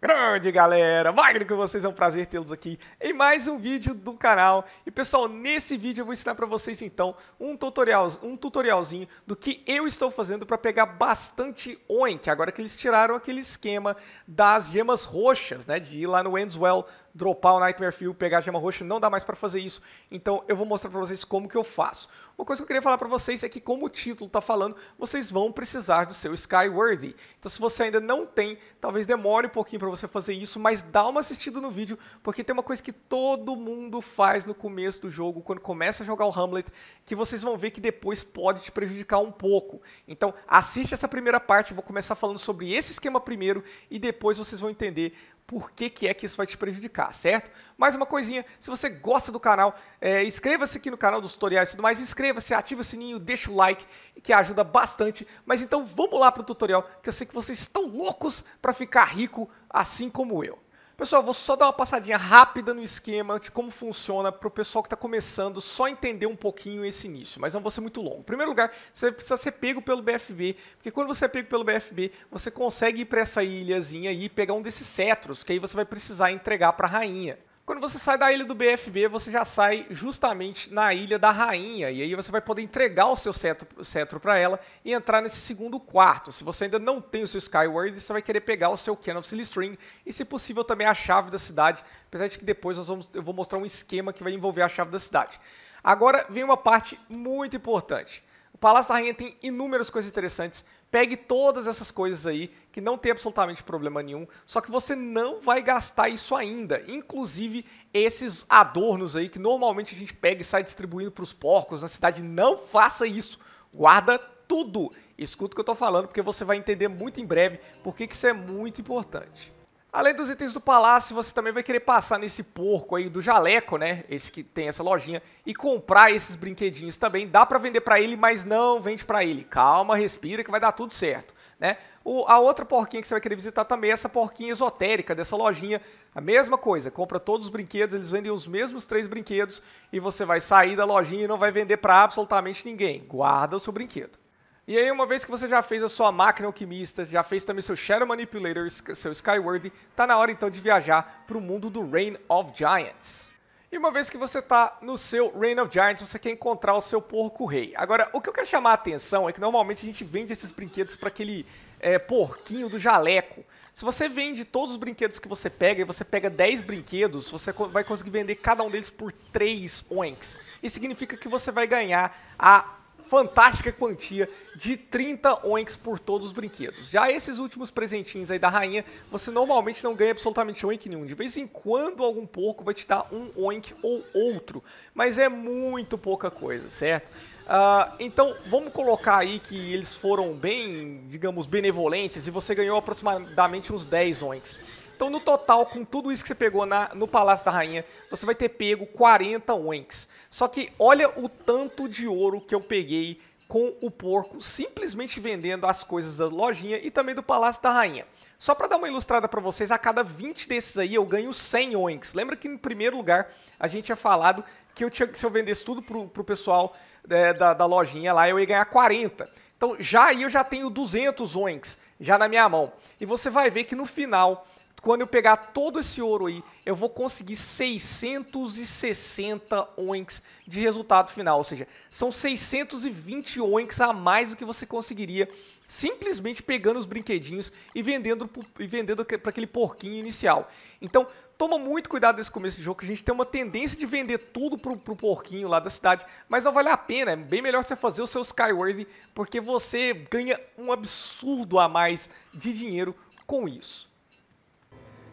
Grande galera, Magno com vocês, é um prazer tê-los aqui em mais um vídeo do canal. E pessoal, nesse vídeo eu vou ensinar para vocês então um, tutorial, um tutorialzinho do que eu estou fazendo para pegar bastante Oink, agora que eles tiraram aquele esquema das gemas roxas, né, de ir lá no Endswell dropar o Nightmare Fuel, pegar a gema roxa, não dá mais para fazer isso. Então eu vou mostrar para vocês como que eu faço. Uma coisa que eu queria falar para vocês é que como o título está falando, vocês vão precisar do seu Skyworthy. Então se você ainda não tem, talvez demore um pouquinho para você fazer isso, mas dá uma assistida no vídeo, porque tem uma coisa que todo mundo faz no começo do jogo, quando começa a jogar o Hamlet, que vocês vão ver que depois pode te prejudicar um pouco. Então assiste essa primeira parte, vou começar falando sobre esse esquema primeiro e depois vocês vão entender por que, que é que isso vai te prejudicar, certo? Mais uma coisinha, se você gosta do canal, é, inscreva-se aqui no canal dos tutoriais e tudo mais, inscreva-se, ativa o sininho, deixa o like, que ajuda bastante. Mas então vamos lá para o tutorial, que eu sei que vocês estão loucos para ficar rico assim como eu. Pessoal, vou só dar uma passadinha rápida no esquema de como funciona para o pessoal que está começando só entender um pouquinho esse início, mas não vou ser muito longo. Em primeiro lugar, você precisa ser pego pelo BFB, porque quando você é pego pelo BFB, você consegue ir para essa ilhazinha e pegar um desses cetros, que aí você vai precisar entregar para a rainha. Quando você sai da ilha do BFB, você já sai justamente na ilha da rainha. E aí você vai poder entregar o seu cetro, cetro para ela e entrar nesse segundo quarto. Se você ainda não tem o seu Skyward, você vai querer pegar o seu Ken of Silistring e, se possível, também a chave da cidade. Apesar de que depois nós vamos, eu vou mostrar um esquema que vai envolver a chave da cidade. Agora vem uma parte muito importante. O Palácio da Rainha tem inúmeras coisas interessantes, Pegue todas essas coisas aí que não tem absolutamente problema nenhum, só que você não vai gastar isso ainda, inclusive esses adornos aí que normalmente a gente pega e sai distribuindo para os porcos na cidade, não faça isso. Guarda tudo. Escuta o que eu estou falando porque você vai entender muito em breve porque que isso é muito importante. Além dos itens do palácio, você também vai querer passar nesse porco aí do jaleco, né? Esse que tem essa lojinha. E comprar esses brinquedinhos também. Dá pra vender pra ele, mas não vende pra ele. Calma, respira que vai dar tudo certo, né? O, a outra porquinha que você vai querer visitar também é essa porquinha esotérica dessa lojinha. A mesma coisa, compra todos os brinquedos, eles vendem os mesmos três brinquedos. E você vai sair da lojinha e não vai vender pra absolutamente ninguém. Guarda o seu brinquedo. E aí, uma vez que você já fez a sua máquina alquimista, já fez também seu Shadow Manipulator, seu Skyward, tá na hora então de viajar para o mundo do Reign of Giants. E uma vez que você tá no seu Reign of Giants, você quer encontrar o seu porco rei. Agora, o que eu quero chamar a atenção é que normalmente a gente vende esses brinquedos para aquele é, porquinho do jaleco. Se você vende todos os brinquedos que você pega e você pega 10 brinquedos, você vai conseguir vender cada um deles por 3 oinks. Isso significa que você vai ganhar a fantástica quantia de 30 oinks por todos os brinquedos. Já esses últimos presentinhos aí da rainha, você normalmente não ganha absolutamente oink nenhum. De vez em quando, algum porco vai te dar um oink ou outro, mas é muito pouca coisa, certo? Uh, então, vamos colocar aí que eles foram bem, digamos, benevolentes e você ganhou aproximadamente uns 10 oinks. Então, no total, com tudo isso que você pegou na, no Palácio da Rainha, você vai ter pego 40 oinks. Só que olha o tanto de ouro que eu peguei com o porco simplesmente vendendo as coisas da lojinha e também do Palácio da Rainha. Só para dar uma ilustrada para vocês, a cada 20 desses aí eu ganho 100 oinks. Lembra que em primeiro lugar a gente tinha falado que eu tinha, se eu vendesse tudo pro, pro pessoal é, da, da lojinha lá, eu ia ganhar 40. Então já aí eu já tenho 200 oinks já na minha mão. E você vai ver que no final quando eu pegar todo esse ouro aí, eu vou conseguir 660 oinks de resultado final. Ou seja, são 620 oinks a mais do que você conseguiria simplesmente pegando os brinquedinhos e vendendo e vendendo para aquele porquinho inicial. Então, toma muito cuidado nesse começo de jogo, que a gente tem uma tendência de vender tudo para o porquinho lá da cidade, mas não vale a pena, é bem melhor você fazer o seu Skyworthy, porque você ganha um absurdo a mais de dinheiro com isso.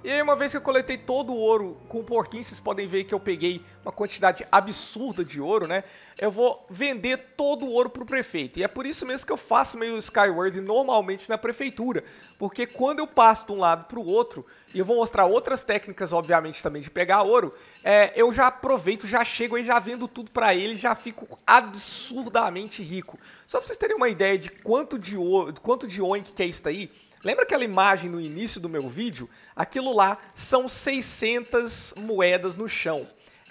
E aí, uma vez que eu coletei todo o ouro com o porquinho, vocês podem ver que eu peguei uma quantidade absurda de ouro, né? Eu vou vender todo o ouro pro prefeito. E é por isso mesmo que eu faço meio Skyward normalmente na prefeitura. Porque quando eu passo de um lado pro outro, e eu vou mostrar outras técnicas, obviamente, também de pegar ouro, é, eu já aproveito, já chego aí, já vendo tudo pra ele, já fico absurdamente rico. Só pra vocês terem uma ideia de quanto de, ouro, quanto de oink que é isso aí, Lembra aquela imagem no início do meu vídeo? Aquilo lá são 600 moedas no chão.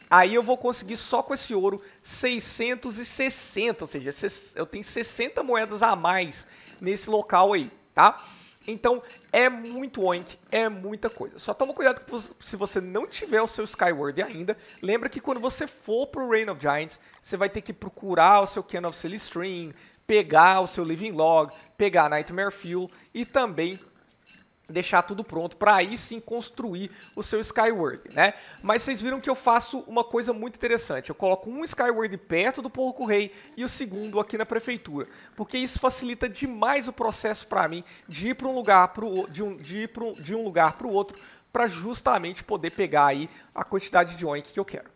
Aí eu vou conseguir só com esse ouro 660, ou seja, eu tenho 60 moedas a mais nesse local aí, tá? Então é muito oink, é muita coisa. Só toma cuidado se você não tiver o seu Skyward ainda. Lembra que quando você for pro Reign of Giants, você vai ter que procurar o seu Can of Stream, pegar o seu Living Log, pegar Nightmare Fuel e também deixar tudo pronto para aí sim construir o seu Skyward, né? Mas vocês viram que eu faço uma coisa muito interessante. Eu coloco um Skyward perto do Porco Rei e o segundo aqui na prefeitura, porque isso facilita demais o processo para mim de ir para um lugar para de um de ir pra de um lugar para o outro para justamente poder pegar aí a quantidade de oink que eu quero.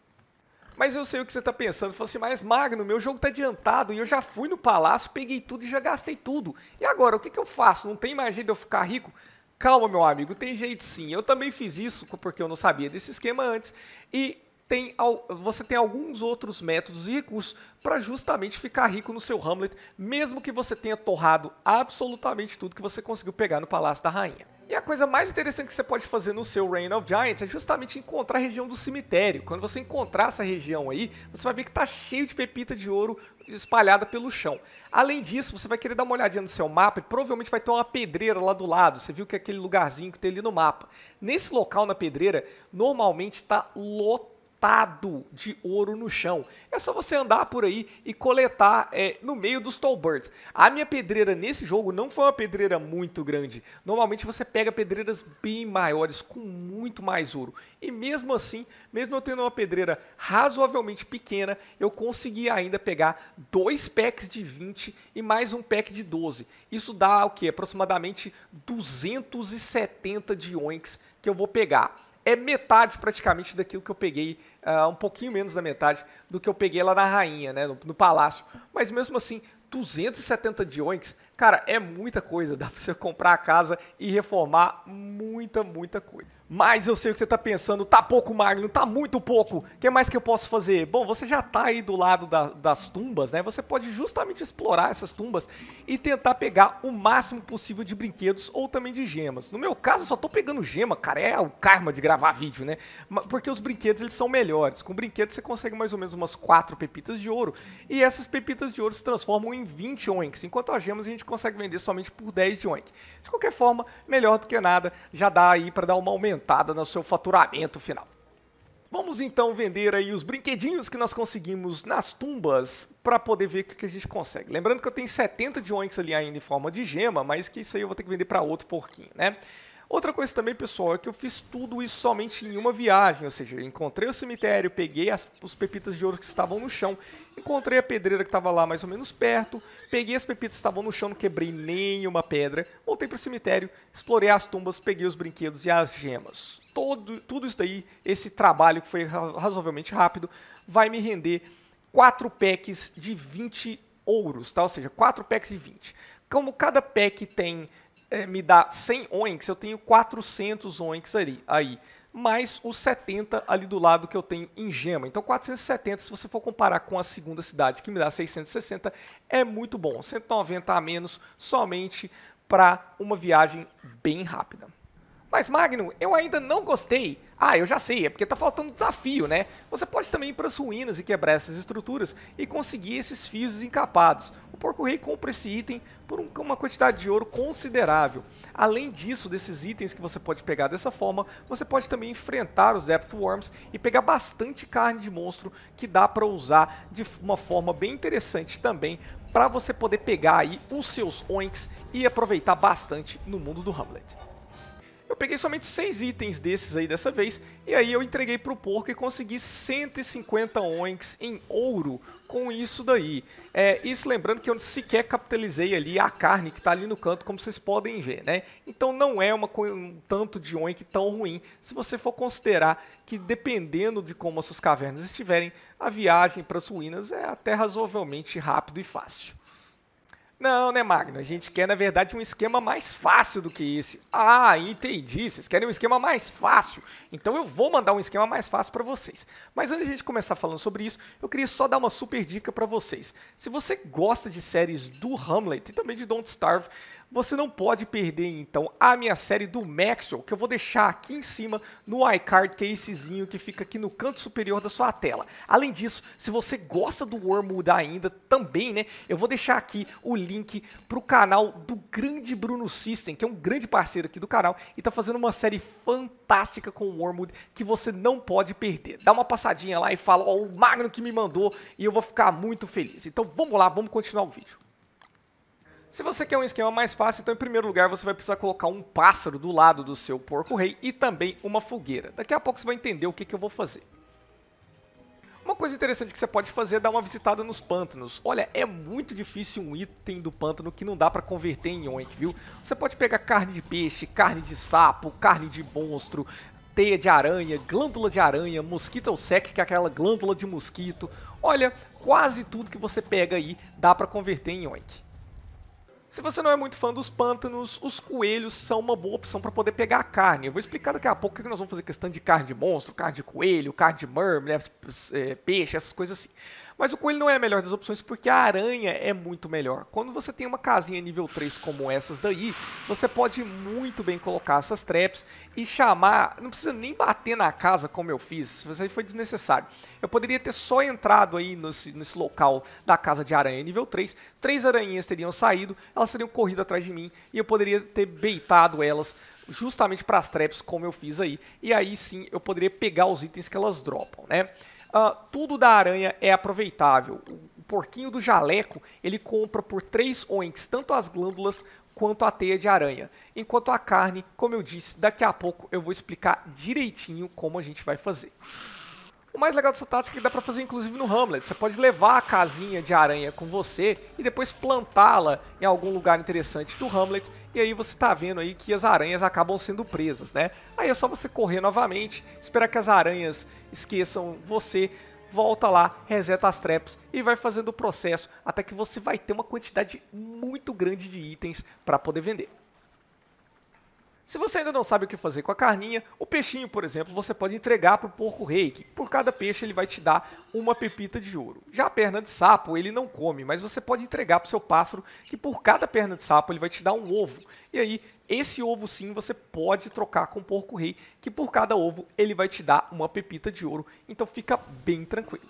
Mas eu sei o que você está pensando. Falou assim, mas Magno, meu jogo está adiantado e eu já fui no palácio, peguei tudo e já gastei tudo. E agora, o que, que eu faço? Não tem mais jeito de eu ficar rico? Calma, meu amigo, tem jeito sim. Eu também fiz isso porque eu não sabia desse esquema antes. E tem, você tem alguns outros métodos e recursos para justamente ficar rico no seu Hamlet, mesmo que você tenha torrado absolutamente tudo que você conseguiu pegar no Palácio da Rainha. E a coisa mais interessante que você pode fazer no seu Reign of Giants é justamente encontrar a região do cemitério. Quando você encontrar essa região aí, você vai ver que está cheio de pepita de ouro espalhada pelo chão. Além disso, você vai querer dar uma olhadinha no seu mapa e provavelmente vai ter uma pedreira lá do lado. Você viu que é aquele lugarzinho que tem ali no mapa. Nesse local, na pedreira, normalmente está lotado montado de ouro no chão. É só você andar por aí e coletar é, no meio dos Tallbirds. A minha pedreira nesse jogo não foi uma pedreira muito grande. Normalmente você pega pedreiras bem maiores, com muito mais ouro. E mesmo assim, mesmo eu tendo uma pedreira razoavelmente pequena, eu consegui ainda pegar dois packs de 20 e mais um pack de 12. Isso dá o que? Aproximadamente 270 de Onix que eu vou pegar é metade praticamente daquilo que eu peguei, uh, um pouquinho menos da metade do que eu peguei lá na rainha, né, no, no palácio. Mas mesmo assim, 270 de Onix, cara, é muita coisa, dá pra você comprar a casa e reformar muita, muita coisa. Mas eu sei o que você está pensando, tá pouco Magno, tá muito pouco. O que mais que eu posso fazer? Bom, você já está aí do lado da, das tumbas, né? Você pode justamente explorar essas tumbas e tentar pegar o máximo possível de brinquedos ou também de gemas. No meu caso, eu só estou pegando gema, cara, é o karma de gravar vídeo, né? Porque os brinquedos eles são melhores. Com brinquedos você consegue mais ou menos umas 4 pepitas de ouro e essas pepitas de ouro se transformam em 20 oinks, enquanto as gemas a gente consegue vender somente por 10 de oink. De qualquer forma, melhor do que nada, já dá aí para dar uma aumento aumentada no seu faturamento final. Vamos então vender aí os brinquedinhos que nós conseguimos nas tumbas para poder ver o que a gente consegue. Lembrando que eu tenho 70 de Onix ali ainda em forma de gema, mas que isso aí eu vou ter que vender para outro porquinho, né? Outra coisa também, pessoal, é que eu fiz tudo isso somente em uma viagem, ou seja, encontrei o cemitério, peguei as, os pepitas de ouro que estavam no chão, encontrei a pedreira que estava lá mais ou menos perto, peguei as pepitas que estavam no chão, não quebrei nenhuma pedra, voltei para o cemitério, explorei as tumbas, peguei os brinquedos e as gemas. Todo, tudo isso daí, esse trabalho que foi razoavelmente rápido, vai me render 4 packs de 20 ouros, tá? ou seja, 4 packs de 20. Como cada pack tem é, me dá 100 oinks, eu tenho 400 oinks ali, aí, mais os 70 ali do lado que eu tenho em gema. Então 470, se você for comparar com a segunda cidade, que me dá 660, é muito bom. 190 a menos somente para uma viagem bem rápida. Mas Magno, eu ainda não gostei. Ah, eu já sei, é porque tá faltando desafio, né? Você pode também ir para as ruínas e quebrar essas estruturas e conseguir esses fios desencapados. O Porco Rei compra esse item por uma quantidade de ouro considerável. Além disso, desses itens que você pode pegar dessa forma, você pode também enfrentar os Depth Worms e pegar bastante carne de monstro que dá para usar de uma forma bem interessante também para você poder pegar aí os seus Oinks e aproveitar bastante no mundo do Hamlet peguei somente 6 itens desses aí dessa vez, e aí eu entreguei pro porco e consegui 150 oinks em ouro com isso daí. É, isso lembrando que eu sequer capitalizei ali a carne que está ali no canto, como vocês podem ver, né? Então não é uma, um tanto de oink tão ruim, se você for considerar que dependendo de como as suas cavernas estiverem, a viagem para as ruínas é até razoavelmente rápido e fácil. Não, né, Magno? A gente quer, na verdade, um esquema mais fácil do que esse. Ah, entendi. Vocês querem um esquema mais fácil. Então eu vou mandar um esquema mais fácil para vocês. Mas antes de a gente começar falando sobre isso, eu queria só dar uma super dica para vocês. Se você gosta de séries do Hamlet e também de Don't Starve, você não pode perder, então, a minha série do Maxwell, que eu vou deixar aqui em cima no iCard casezinho é que fica aqui no canto superior da sua tela. Além disso, se você gosta do Wormwood ainda, também, né, eu vou deixar aqui o link para o canal do grande Bruno System, que é um grande parceiro aqui do canal e está fazendo uma série fantástica com o Wormwood que você não pode perder. Dá uma passadinha lá e fala, ó, oh, o Magno que me mandou e eu vou ficar muito feliz. Então vamos lá, vamos continuar o vídeo. Se você quer um esquema mais fácil, então em primeiro lugar você vai precisar colocar um pássaro do lado do seu porco-rei e também uma fogueira. Daqui a pouco você vai entender o que, que eu vou fazer. Uma coisa interessante que você pode fazer é dar uma visitada nos pântanos. Olha, é muito difícil um item do pântano que não dá para converter em Oink, viu? Você pode pegar carne de peixe, carne de sapo, carne de monstro, teia de aranha, glândula de aranha, mosquito sec, que é aquela glândula de mosquito. Olha, quase tudo que você pega aí dá para converter em oink. Se você não é muito fã dos pântanos, os coelhos são uma boa opção para poder pegar a carne. Eu vou explicar daqui a pouco o que nós vamos fazer questão de carne de monstro, carne de coelho, carne de mermaid, né, é, peixe, essas coisas assim. Mas o coelho não é a melhor das opções porque a aranha é muito melhor. Quando você tem uma casinha nível 3 como essas daí, você pode muito bem colocar essas traps e chamar, não precisa nem bater na casa como eu fiz, isso aí foi desnecessário. Eu poderia ter só entrado aí nesse, nesse local da casa de aranha nível 3, três aranhinhas teriam saído, elas teriam corrido atrás de mim e eu poderia ter beitado elas justamente para as traps como eu fiz aí. E aí sim eu poderia pegar os itens que elas dropam, né? Uh, tudo da aranha é aproveitável. O porquinho do jaleco ele compra por três oinks tanto as glândulas quanto a teia de aranha. Enquanto a carne, como eu disse, daqui a pouco eu vou explicar direitinho como a gente vai fazer. O mais legal dessa tática é que dá pra fazer inclusive no Hamlet. Você pode levar a casinha de aranha com você e depois plantá-la em algum lugar interessante do Hamlet. E aí você tá vendo aí que as aranhas acabam sendo presas, né? Aí é só você correr novamente, esperar que as aranhas esqueçam você, volta lá, reseta as traps e vai fazendo o processo até que você vai ter uma quantidade muito grande de itens para poder vender. Se você ainda não sabe o que fazer com a carninha, o peixinho, por exemplo, você pode entregar para o porco rei, que por cada peixe ele vai te dar uma pepita de ouro. Já a perna de sapo, ele não come, mas você pode entregar para o seu pássaro, que por cada perna de sapo ele vai te dar um ovo. E aí, esse ovo sim você pode trocar com o porco rei, que por cada ovo ele vai te dar uma pepita de ouro. Então fica bem tranquilo.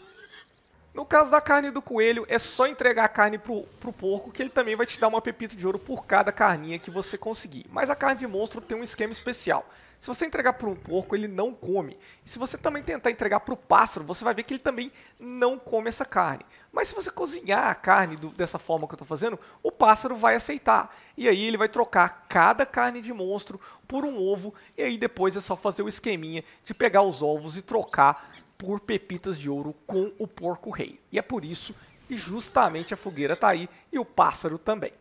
No caso da carne do coelho, é só entregar a carne pro, pro porco, que ele também vai te dar uma pepita de ouro por cada carninha que você conseguir. Mas a carne de monstro tem um esquema especial. Se você entregar para um porco, ele não come. E se você também tentar entregar para o pássaro, você vai ver que ele também não come essa carne. Mas se você cozinhar a carne do, dessa forma que eu estou fazendo, o pássaro vai aceitar. E aí ele vai trocar cada carne de monstro por um ovo. E aí depois é só fazer o esqueminha de pegar os ovos e trocar por pepitas de ouro com o porco rei. E é por isso que justamente a fogueira está aí e o pássaro também.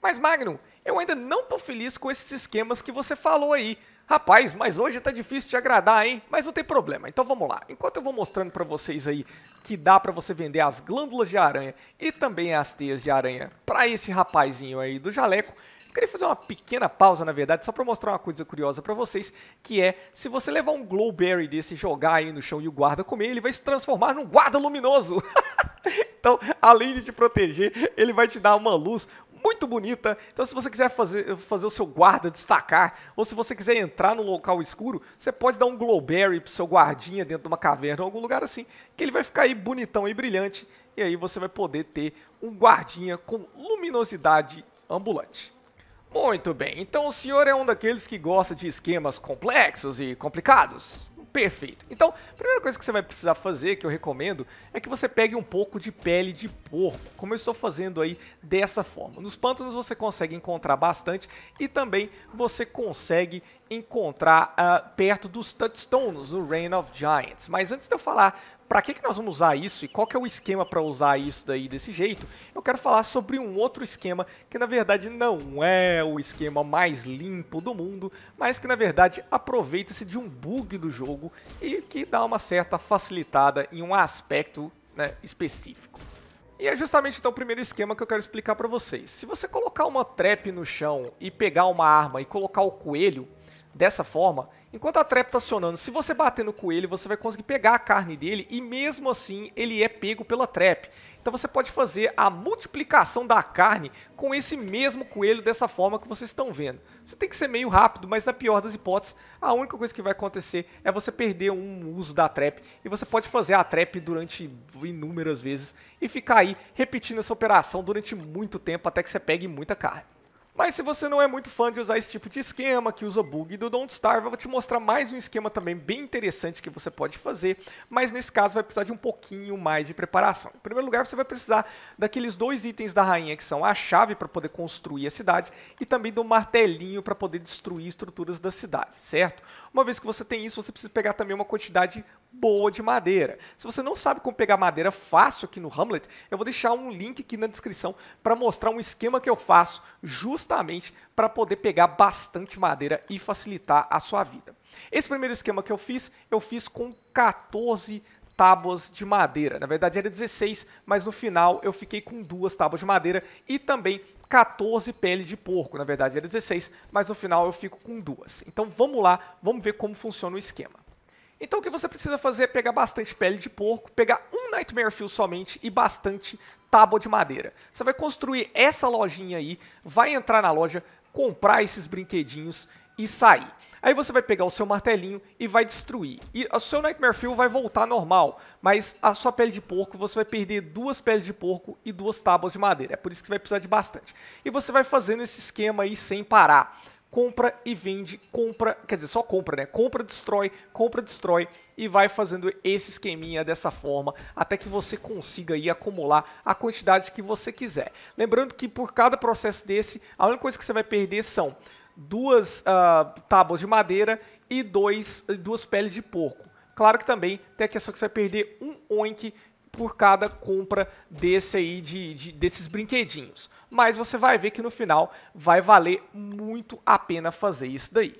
Mas Magnum, eu ainda não tô feliz com esses esquemas que você falou aí. Rapaz, mas hoje tá difícil de agradar, hein? Mas não tem problema. Então vamos lá. Enquanto eu vou mostrando para vocês aí que dá para você vender as glândulas de aranha e também as teias de aranha para esse rapazinho aí do jaleco, eu queria fazer uma pequena pausa, na verdade, só para mostrar uma coisa curiosa para vocês, que é, se você levar um Glowberry desse, jogar aí no chão e o guarda comer, ele vai se transformar num guarda luminoso. então, além de te proteger, ele vai te dar uma luz muito bonita. Então, se você quiser fazer, fazer o seu guarda destacar, ou se você quiser entrar num local escuro, você pode dar um glowberry pro seu guardinha dentro de uma caverna ou algum lugar assim, que ele vai ficar aí bonitão e brilhante. E aí você vai poder ter um guardinha com luminosidade ambulante. Muito bem, então o senhor é um daqueles que gosta de esquemas complexos e complicados? Perfeito. Então, a primeira coisa que você vai precisar fazer, que eu recomendo, é que você pegue um pouco de pele de porco, como eu estou fazendo aí dessa forma. Nos pântanos você consegue encontrar bastante e também você consegue encontrar uh, perto dos touchstones no Reign of Giants. Mas antes de eu falar para que, que nós vamos usar isso e qual que é o esquema para usar isso daí desse jeito, eu quero falar sobre um outro esquema que na verdade não é o esquema mais limpo do mundo, mas que na verdade aproveita-se de um bug do jogo e que dá uma certa facilitada em um aspecto né, específico. E é justamente então o primeiro esquema que eu quero explicar para vocês. Se você colocar uma trap no chão e pegar uma arma e colocar o coelho dessa forma, Enquanto a trap está acionando, se você bater no coelho, você vai conseguir pegar a carne dele e mesmo assim ele é pego pela trap. Então você pode fazer a multiplicação da carne com esse mesmo coelho dessa forma que vocês estão vendo. Você tem que ser meio rápido, mas na pior das hipóteses, a única coisa que vai acontecer é você perder um uso da trap. E você pode fazer a trap durante inúmeras vezes e ficar aí repetindo essa operação durante muito tempo até que você pegue muita carne. Mas se você não é muito fã de usar esse tipo de esquema, que usa bug do Don't Starve, eu vou te mostrar mais um esquema também bem interessante que você pode fazer, mas nesse caso vai precisar de um pouquinho mais de preparação. Em primeiro lugar, você vai precisar daqueles dois itens da rainha, que são a chave para poder construir a cidade, e também do martelinho para poder destruir estruturas da cidade, certo? Uma vez que você tem isso, você precisa pegar também uma quantidade boa de madeira. Se você não sabe como pegar madeira fácil aqui no Hamlet, eu vou deixar um link aqui na descrição para mostrar um esquema que eu faço justamente para poder pegar bastante madeira e facilitar a sua vida. Esse primeiro esquema que eu fiz, eu fiz com 14 tábuas de madeira. Na verdade era 16, mas no final eu fiquei com duas tábuas de madeira e também 14 peles de porco, na verdade é era 16, mas no final eu fico com duas. Então vamos lá, vamos ver como funciona o esquema. Então o que você precisa fazer é pegar bastante pele de porco, pegar um Nightmare Fuel somente e bastante tábua de madeira. Você vai construir essa lojinha aí, vai entrar na loja, comprar esses brinquedinhos e sair. Aí você vai pegar o seu martelinho e vai destruir. E o seu Nightmare Fuel vai voltar normal, mas a sua pele de porco, você vai perder duas peles de porco e duas tábuas de madeira. É por isso que você vai precisar de bastante. E você vai fazendo esse esquema aí sem parar. Compra e vende, compra, quer dizer, só compra, né? Compra, destrói, compra, destrói e vai fazendo esse esqueminha dessa forma até que você consiga aí acumular a quantidade que você quiser. Lembrando que por cada processo desse, a única coisa que você vai perder são duas uh, tábuas de madeira e dois, duas peles de porco. Claro que também tem a questão que você vai perder um oink por cada compra desse aí, de, de, desses brinquedinhos. Mas você vai ver que no final vai valer muito a pena fazer isso daí.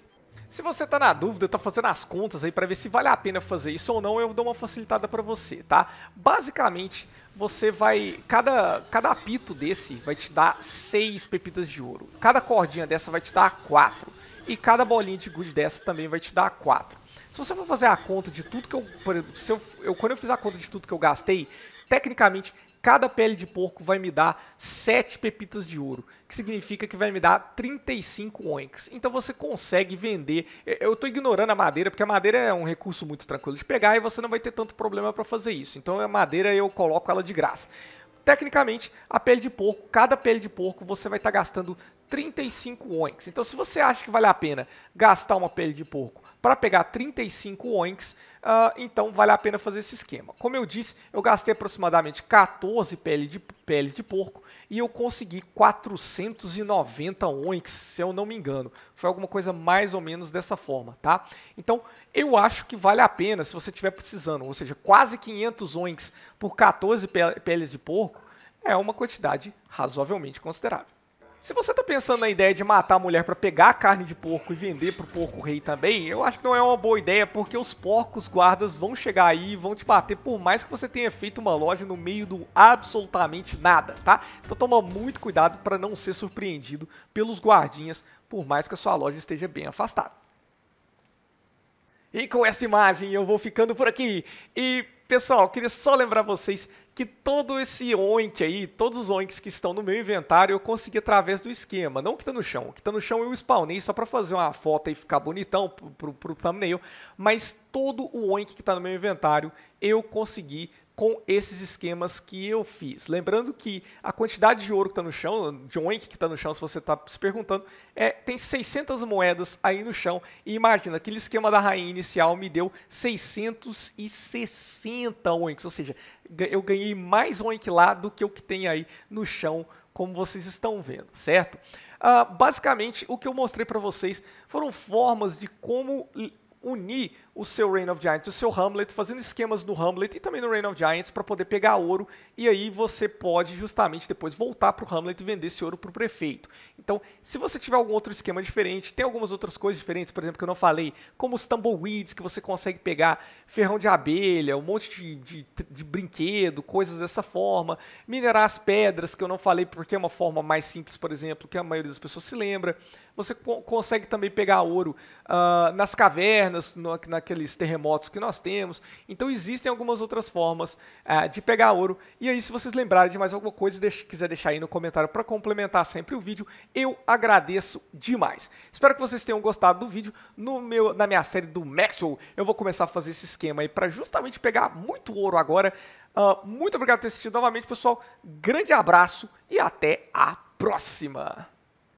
Se você está na dúvida, está fazendo as contas aí para ver se vale a pena fazer isso ou não, eu dou uma facilitada para você, tá? Basicamente, você vai cada cada apito desse vai te dar seis pepitas de ouro. Cada cordinha dessa vai te dar quatro e cada bolinha de good dessa também vai te dar quatro. Se você for fazer a conta de tudo que eu, se eu, eu quando eu fiz a conta de tudo que eu gastei, tecnicamente cada pele de porco vai me dar 7 pepitas de ouro, que significa que vai me dar 35 onks. Então você consegue vender. Eu estou ignorando a madeira, porque a madeira é um recurso muito tranquilo de pegar e você não vai ter tanto problema para fazer isso. Então a madeira eu coloco ela de graça. Tecnicamente, a pele de porco, cada pele de porco você vai estar tá gastando 35 onks. Então se você acha que vale a pena gastar uma pele de porco para pegar 35 onks, Uh, então vale a pena fazer esse esquema. Como eu disse, eu gastei aproximadamente 14 pele de, peles de porco e eu consegui 490 onix, se eu não me engano. Foi alguma coisa mais ou menos dessa forma, tá? Então eu acho que vale a pena se você estiver precisando, ou seja, quase 500 onix por 14 peles de porco é uma quantidade razoavelmente considerável. Se você tá pensando na ideia de matar a mulher para pegar a carne de porco e vender pro porco rei também, eu acho que não é uma boa ideia, porque os porcos guardas vão chegar aí e vão te bater por mais que você tenha feito uma loja no meio do absolutamente nada, tá? Então toma muito cuidado para não ser surpreendido pelos guardinhas, por mais que a sua loja esteja bem afastada. E com essa imagem eu vou ficando por aqui. E pessoal, queria só lembrar vocês que todo esse oink aí, todos os oinks que estão no meu inventário, eu consegui através do esquema. Não que está no chão. O que está no chão eu spawnei só para fazer uma foto e ficar bonitão pro, pro, pro thumbnail. Mas todo o oink que está no meu inventário, eu consegui com esses esquemas que eu fiz. Lembrando que a quantidade de ouro que está no chão, de oink que está no chão, se você está se perguntando, é, tem 600 moedas aí no chão. E imagina, aquele esquema da rainha inicial me deu 660 oinks, ou seja, eu ganhei mais oink lá do que o que tem aí no chão, como vocês estão vendo, certo? Uh, basicamente, o que eu mostrei para vocês foram formas de como unir o seu Reign of Giants, o seu Hamlet, fazendo esquemas no Hamlet e também no Reign of Giants para poder pegar ouro e aí você pode justamente depois voltar para o Hamlet e vender esse ouro para o prefeito. Então, se você tiver algum outro esquema diferente, tem algumas outras coisas diferentes, por exemplo, que eu não falei, como os tumbleweeds que você consegue pegar, ferrão de abelha, um monte de, de, de brinquedo, coisas dessa forma, minerar as pedras que eu não falei porque é uma forma mais simples, por exemplo, que a maioria das pessoas se lembra, você co consegue também pegar ouro uh, nas cavernas, no, naqueles terremotos que nós temos. Então existem algumas outras formas uh, de pegar ouro. E aí, se vocês lembrarem de mais alguma coisa, deix quiser deixar aí no comentário para complementar sempre o vídeo, eu agradeço demais. Espero que vocês tenham gostado do vídeo. No meu, na minha série do Maxwell, eu vou começar a fazer esse esquema aí para justamente pegar muito ouro agora. Uh, muito obrigado por ter assistido novamente, pessoal. Grande abraço e até a próxima!